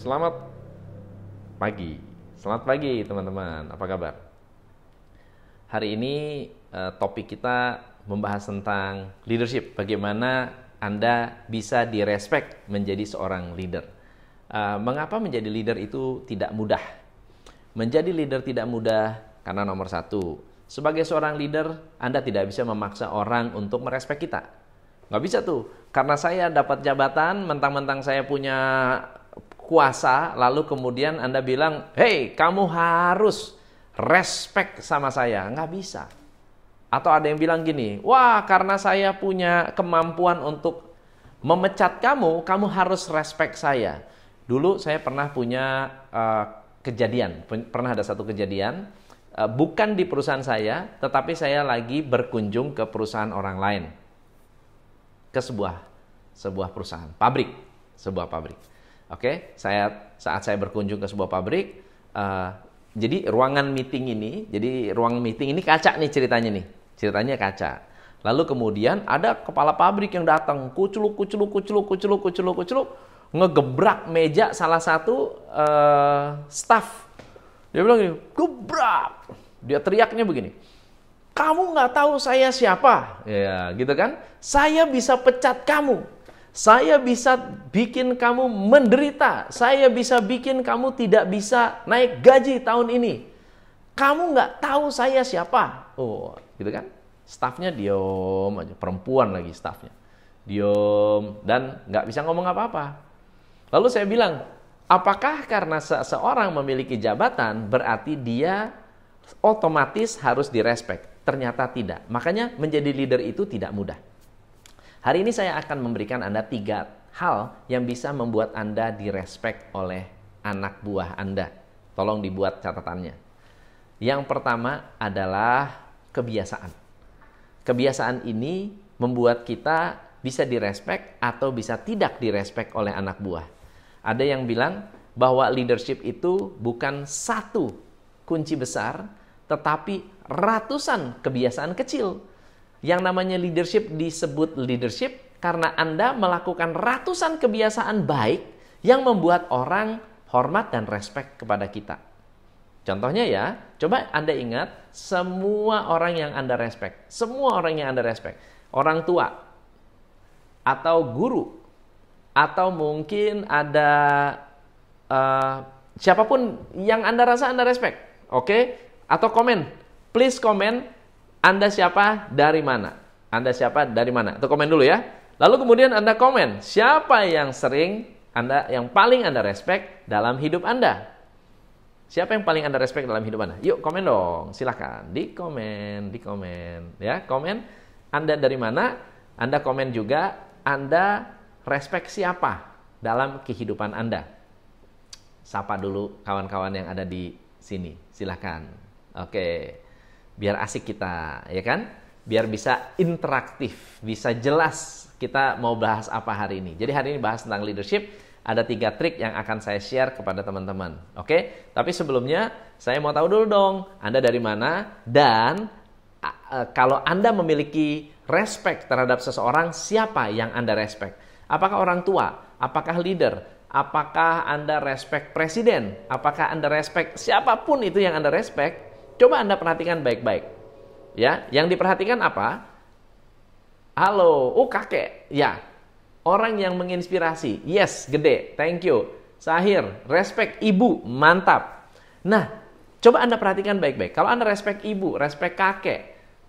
Selamat pagi. Selamat pagi teman-teman. Apa kabar? Hari ini eh, topik kita membahas tentang leadership. Bagaimana Anda bisa direspek menjadi seorang leader. Eh, mengapa menjadi leader itu tidak mudah? Menjadi leader tidak mudah karena nomor satu, sebagai seorang leader Anda tidak bisa memaksa orang untuk merespek kita. Gak bisa tuh, karena saya dapat jabatan, mentang-mentang saya punya kuasa lalu kemudian Anda bilang, "Hei, kamu harus respect sama saya." Nggak bisa. Atau ada yang bilang gini, "Wah, karena saya punya kemampuan untuk memecat kamu, kamu harus respect saya." Dulu saya pernah punya uh, kejadian, pernah ada satu kejadian uh, bukan di perusahaan saya, tetapi saya lagi berkunjung ke perusahaan orang lain. Ke sebuah sebuah perusahaan, pabrik, sebuah pabrik. Oke, okay? saya saat saya berkunjung ke sebuah pabrik, uh, jadi ruangan meeting ini, jadi ruang meeting ini kaca nih ceritanya nih, ceritanya kaca. Lalu kemudian ada kepala pabrik yang datang, kuculuk, kuculuk, kuculuk, kuculuk, kuculuk, kuculuk, ngegebrak meja salah satu uh, staff. Dia bilang gini, gebrak. Dia teriaknya begini, kamu nggak tahu saya siapa, ya gitu kan? Saya bisa pecat kamu. Saya bisa bikin kamu menderita. Saya bisa bikin kamu tidak bisa naik gaji tahun ini. Kamu nggak tahu saya siapa. Oh, gitu kan? Staffnya diom, aja. Perempuan lagi staffnya. diom, dan nggak bisa ngomong apa-apa. Lalu saya bilang, apakah karena seseorang memiliki jabatan berarti dia otomatis harus direspek? Ternyata tidak. Makanya menjadi leader itu tidak mudah. Hari ini saya akan memberikan Anda tiga hal yang bisa membuat Anda direspek oleh anak buah Anda. Tolong dibuat catatannya. Yang pertama adalah kebiasaan. Kebiasaan ini membuat kita bisa direspek atau bisa tidak direspek oleh anak buah. Ada yang bilang bahwa leadership itu bukan satu kunci besar, tetapi ratusan kebiasaan kecil yang namanya leadership disebut leadership karena Anda melakukan ratusan kebiasaan baik yang membuat orang hormat dan respect kepada kita. Contohnya ya, coba Anda ingat semua orang yang Anda respect, semua orang yang Anda respect, orang tua atau guru atau mungkin ada uh, siapapun yang Anda rasa Anda respect, oke? Okay? Atau komen, please komen anda siapa? Dari mana? Anda siapa? Dari mana? Itu komen dulu ya. Lalu kemudian Anda komen, siapa yang sering Anda yang paling Anda respect dalam hidup Anda? Siapa yang paling Anda respect dalam hidup Anda? Yuk komen dong, silahkan. Di komen, di komen. Ya, komen Anda dari mana? Anda komen juga Anda respect siapa dalam kehidupan Anda. Sapa dulu kawan-kawan yang ada di sini, silahkan. Oke. Okay biar asik kita, ya kan? Biar bisa interaktif, bisa jelas kita mau bahas apa hari ini. Jadi hari ini bahas tentang leadership, ada tiga trik yang akan saya share kepada teman-teman. Oke? Tapi sebelumnya saya mau tahu dulu dong, Anda dari mana dan e, kalau Anda memiliki respect terhadap seseorang, siapa yang Anda respect? Apakah orang tua? Apakah leader? apakah Anda respect presiden, apakah Anda respect siapapun itu yang Anda respect, Coba Anda perhatikan baik-baik. Ya, yang diperhatikan apa? Halo, oh kakek. Ya. Orang yang menginspirasi. Yes, gede. Thank you. Sahir, respect ibu. Mantap. Nah, coba Anda perhatikan baik-baik. Kalau Anda respect ibu, respect kakek,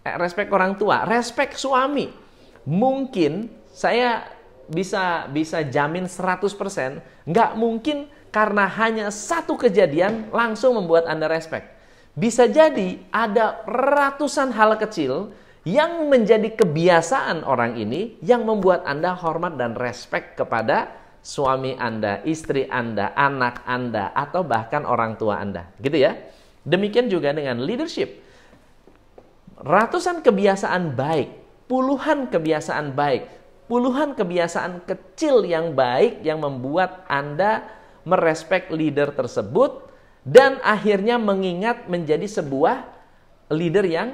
eh, respect orang tua, respect suami, mungkin saya bisa bisa jamin 100% nggak mungkin karena hanya satu kejadian langsung membuat Anda respect. Bisa jadi ada ratusan hal kecil yang menjadi kebiasaan orang ini yang membuat Anda hormat dan respect kepada suami Anda, istri Anda, anak Anda, atau bahkan orang tua Anda. Gitu ya. Demikian juga dengan leadership. Ratusan kebiasaan baik, puluhan kebiasaan baik, puluhan kebiasaan kecil yang baik yang membuat Anda merespek leader tersebut dan akhirnya mengingat menjadi sebuah leader yang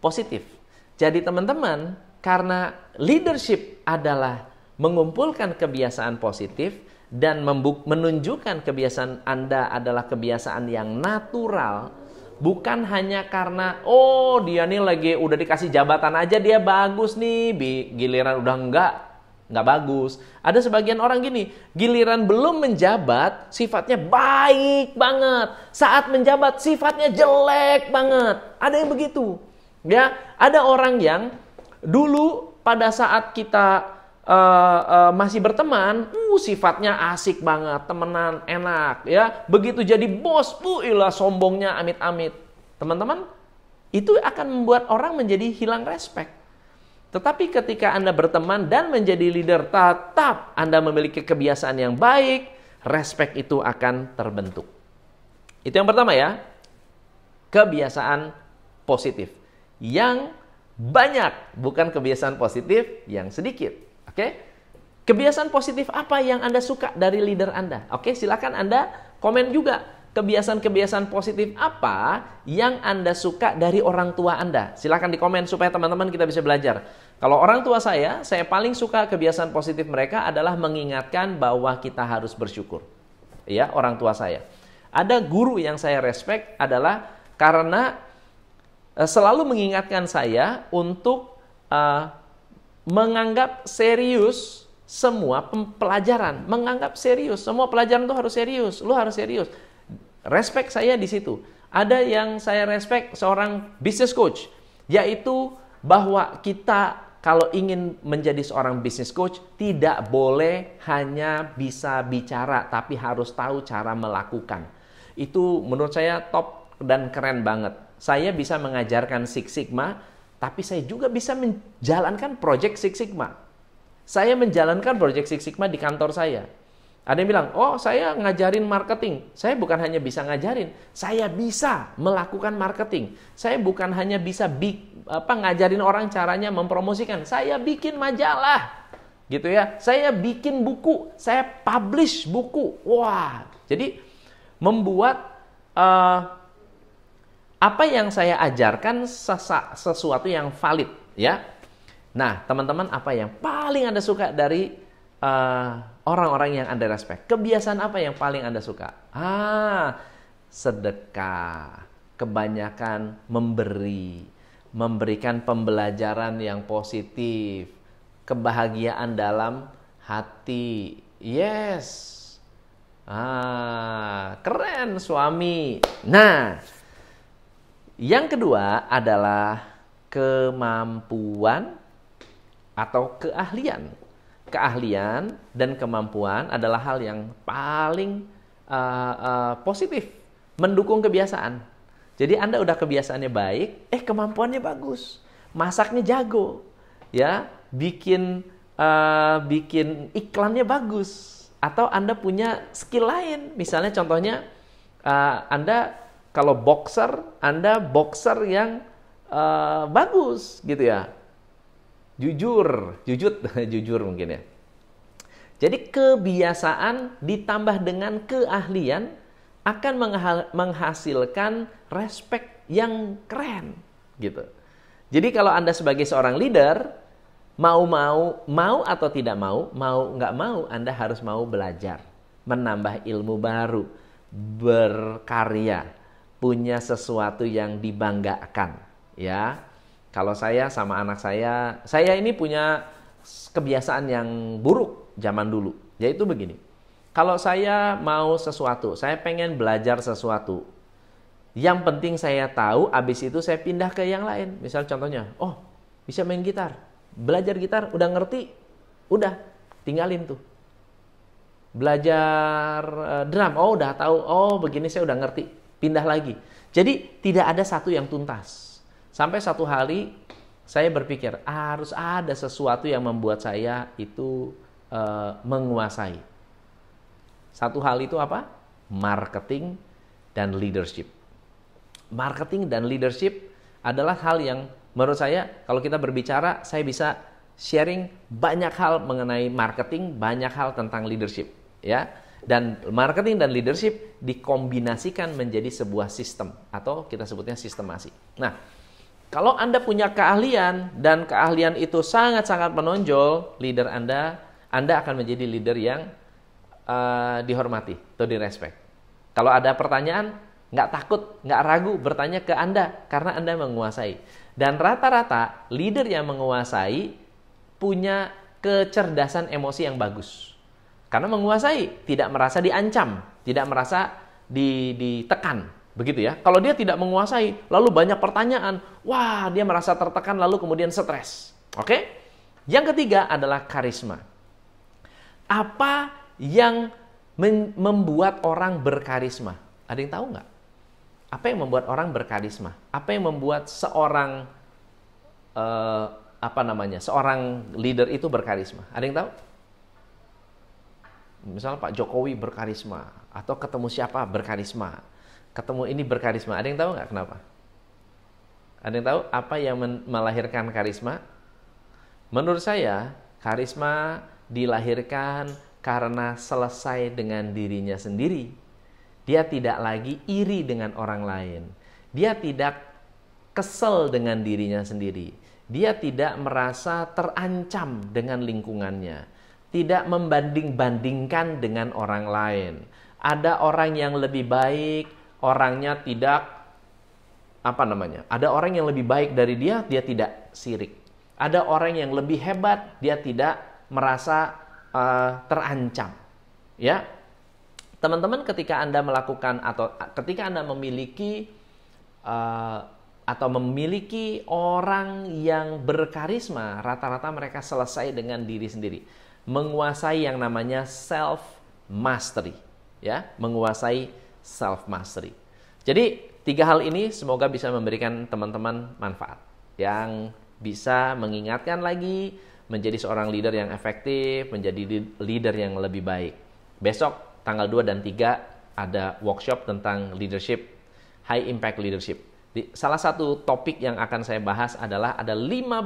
positif. Jadi teman-teman, karena leadership adalah mengumpulkan kebiasaan positif dan menunjukkan kebiasaan Anda adalah kebiasaan yang natural, bukan hanya karena oh dia nih lagi udah dikasih jabatan aja dia bagus nih, giliran udah enggak nggak bagus. Ada sebagian orang gini, giliran belum menjabat sifatnya baik banget, saat menjabat sifatnya jelek banget. Ada yang begitu. Ya, ada orang yang dulu pada saat kita uh, uh, masih berteman, uh sifatnya asik banget, temenan enak ya. Begitu jadi bos, uh ilah sombongnya amit-amit. Teman-teman, itu akan membuat orang menjadi hilang respect tetapi ketika Anda berteman dan menjadi leader, tetap Anda memiliki kebiasaan yang baik, respek itu akan terbentuk. Itu yang pertama ya, kebiasaan positif. Yang banyak, bukan kebiasaan positif yang sedikit. Oke? Kebiasaan positif apa yang Anda suka dari leader Anda? Oke, silakan Anda komen juga kebiasaan-kebiasaan positif apa yang Anda suka dari orang tua Anda? Silahkan di komen supaya teman-teman kita bisa belajar. Kalau orang tua saya, saya paling suka kebiasaan positif mereka adalah mengingatkan bahwa kita harus bersyukur. Ya, orang tua saya. Ada guru yang saya respect adalah karena eh, selalu mengingatkan saya untuk uh, menganggap serius semua pelajaran, menganggap serius, semua pelajaran itu harus serius, lu harus serius. Respect saya di situ. Ada yang saya respect seorang business coach, yaitu bahwa kita kalau ingin menjadi seorang business coach tidak boleh hanya bisa bicara tapi harus tahu cara melakukan. Itu menurut saya top dan keren banget. Saya bisa mengajarkan Six Sigma tapi saya juga bisa menjalankan project Six Sigma. Saya menjalankan project Six Sigma di kantor saya. Ada yang bilang, oh saya ngajarin marketing. Saya bukan hanya bisa ngajarin, saya bisa melakukan marketing. Saya bukan hanya bisa bi apa ngajarin orang caranya mempromosikan. Saya bikin majalah, gitu ya. Saya bikin buku, saya publish buku. Wah, jadi membuat uh, apa yang saya ajarkan sesuatu yang valid, ya. Nah, teman-teman, apa yang paling Anda suka dari Eh, orang-orang uh, yang Anda respect. Kebiasaan apa yang paling Anda suka? Ah, sedekah. Kebanyakan memberi, memberikan pembelajaran yang positif, kebahagiaan dalam hati. Yes. Ah, keren suami. Nah, yang kedua adalah kemampuan atau keahlian keahlian dan kemampuan adalah hal yang paling uh, uh, positif, mendukung kebiasaan. Jadi Anda udah kebiasaannya baik, eh kemampuannya bagus, masaknya jago, ya, bikin uh, bikin iklannya bagus, atau Anda punya skill lain, misalnya contohnya uh, Anda kalau boxer, Anda boxer yang uh, bagus, gitu ya jujur, jujut jujur mungkin ya. Jadi kebiasaan ditambah dengan keahlian akan menghasilkan respek yang keren gitu. Jadi kalau Anda sebagai seorang leader mau mau mau atau tidak mau, mau nggak mau Anda harus mau belajar, menambah ilmu baru, berkarya, punya sesuatu yang dibanggakan ya kalau saya sama anak saya, saya ini punya kebiasaan yang buruk zaman dulu, yaitu begini. Kalau saya mau sesuatu, saya pengen belajar sesuatu. Yang penting saya tahu, abis itu saya pindah ke yang lain. Misal contohnya, oh bisa main gitar. Belajar gitar, udah ngerti, udah tinggalin tuh. Belajar uh, drum, oh udah tahu, oh begini saya udah ngerti, pindah lagi. Jadi tidak ada satu yang tuntas. Sampai satu hari saya berpikir harus ada sesuatu yang membuat saya itu e, menguasai. Satu hal itu apa? Marketing dan leadership. Marketing dan leadership adalah hal yang menurut saya kalau kita berbicara saya bisa sharing banyak hal mengenai marketing, banyak hal tentang leadership, ya dan marketing dan leadership dikombinasikan menjadi sebuah sistem atau kita sebutnya sistemasi. Nah, kalau Anda punya keahlian dan keahlian itu sangat-sangat menonjol, leader Anda, Anda akan menjadi leader yang uh, dihormati atau direspek. Kalau ada pertanyaan, nggak takut, nggak ragu bertanya ke Anda karena Anda menguasai. Dan rata-rata leader yang menguasai punya kecerdasan emosi yang bagus. Karena menguasai, tidak merasa diancam, tidak merasa ditekan, Begitu ya. Kalau dia tidak menguasai, lalu banyak pertanyaan, wah dia merasa tertekan lalu kemudian stres. Oke? Yang ketiga adalah karisma. Apa yang membuat orang berkarisma? Ada yang tahu nggak? Apa yang membuat orang berkarisma? Apa yang membuat seorang uh, apa namanya? Seorang leader itu berkarisma? Ada yang tahu? Misalnya Pak Jokowi berkarisma atau ketemu siapa berkarisma ketemu ini berkarisma. Ada yang tahu nggak kenapa? Ada yang tahu apa yang melahirkan karisma? Menurut saya, karisma dilahirkan karena selesai dengan dirinya sendiri. Dia tidak lagi iri dengan orang lain. Dia tidak kesel dengan dirinya sendiri. Dia tidak merasa terancam dengan lingkungannya. Tidak membanding-bandingkan dengan orang lain. Ada orang yang lebih baik, orangnya tidak apa namanya? Ada orang yang lebih baik dari dia, dia tidak sirik. Ada orang yang lebih hebat, dia tidak merasa uh, terancam. Ya. Teman-teman ketika Anda melakukan atau ketika Anda memiliki uh, atau memiliki orang yang berkarisma, rata-rata mereka selesai dengan diri sendiri, menguasai yang namanya self mastery, ya, menguasai self mastery. Jadi tiga hal ini semoga bisa memberikan teman-teman manfaat yang bisa mengingatkan lagi menjadi seorang leader yang efektif, menjadi leader yang lebih baik. Besok tanggal 2 dan 3 ada workshop tentang leadership, high impact leadership. Di, salah satu topik yang akan saya bahas adalah ada 15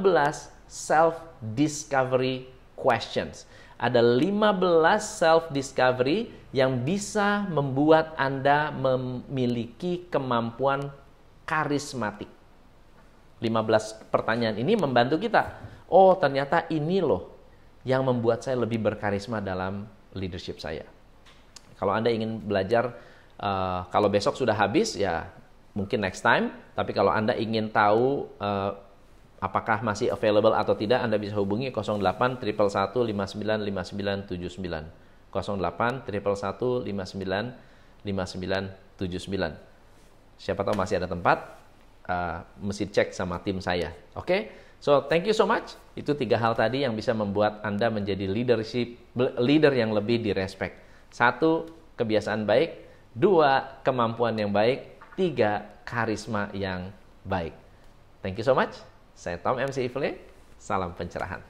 self discovery questions ada 15 self discovery yang bisa membuat Anda memiliki kemampuan karismatik. 15 pertanyaan ini membantu kita. Oh, ternyata ini loh yang membuat saya lebih berkarisma dalam leadership saya. Kalau Anda ingin belajar uh, kalau besok sudah habis ya mungkin next time, tapi kalau Anda ingin tahu uh, Apakah masih available atau tidak Anda bisa hubungi 08 79 08 79 Siapa tahu masih ada tempat uh, mesti cek sama tim saya. Oke? Okay? So, thank you so much. Itu tiga hal tadi yang bisa membuat Anda menjadi leadership leader yang lebih direspek. Satu, kebiasaan baik. Dua, kemampuan yang baik. Tiga, karisma yang baik. Thank you so much. Saya Tom MC Ifle, salam pencerahan.